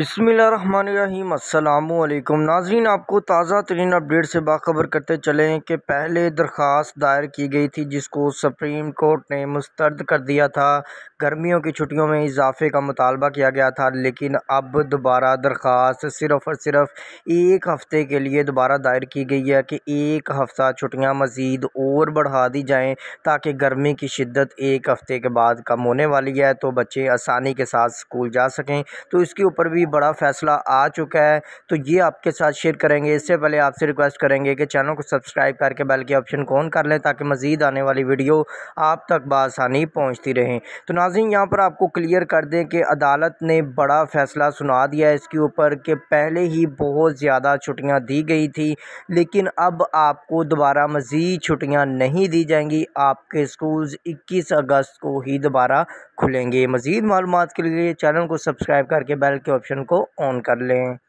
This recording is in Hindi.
बसमिलकुम नाजरीन आपको ताज़ा तरीन अपडेट से बाखबर करते चलें कि पहले दरख्वास्त दायर की गई थी जिसको सुप्रीम कोर्ट ने मुस्तरद कर दिया था गर्मियों की छुट्टियों में इजाफे का मुतालबा किया गया था लेकिन अब दोबारा दरख्वास्त सिर्फ और सिर्फ एक हफ़्ते के लिए दोबारा दायर की गई है कि एक हफ़्ता छुट्टियाँ मज़ीद और बढ़ा दी जाएँ ताकि गर्मी की शिद्दत एक हफ़्ते के बाद कम होने वाली है तो बच्चे आसानी के साथ स्कूल जा सकें तो इसके ऊपर भी बड़ा फ़ैसला आ चुका है तो ये आपके साथ शेयर करेंगे इससे पहले आपसे रिक्वेस्ट करेंगे कि चैनल को सब्सक्राइब करके बेल के ऑप्शन को ऑन कर लें ताकि मज़ीद आने वाली वीडियो आप तक बसानी पहुँचती रहें तो नाजिन यहाँ पर आपको क्लियर कर दें कि अदालत ने बड़ा फ़ैसला सुना दिया इसके ऊपर कि पहले ही बहुत ज़्यादा छुट्टियाँ दी गई थी लेकिन अब आपको दोबारा मज़ीद छुट्टियाँ नहीं दी जाएंगी आपके स्कूल्स इक्कीस अगस्त को ही दोबारा खुलेंगे मज़ीद मालूम के लिए चैनल को सब्सक्राइब करके बेल के ऑप्शन को ऑन कर लें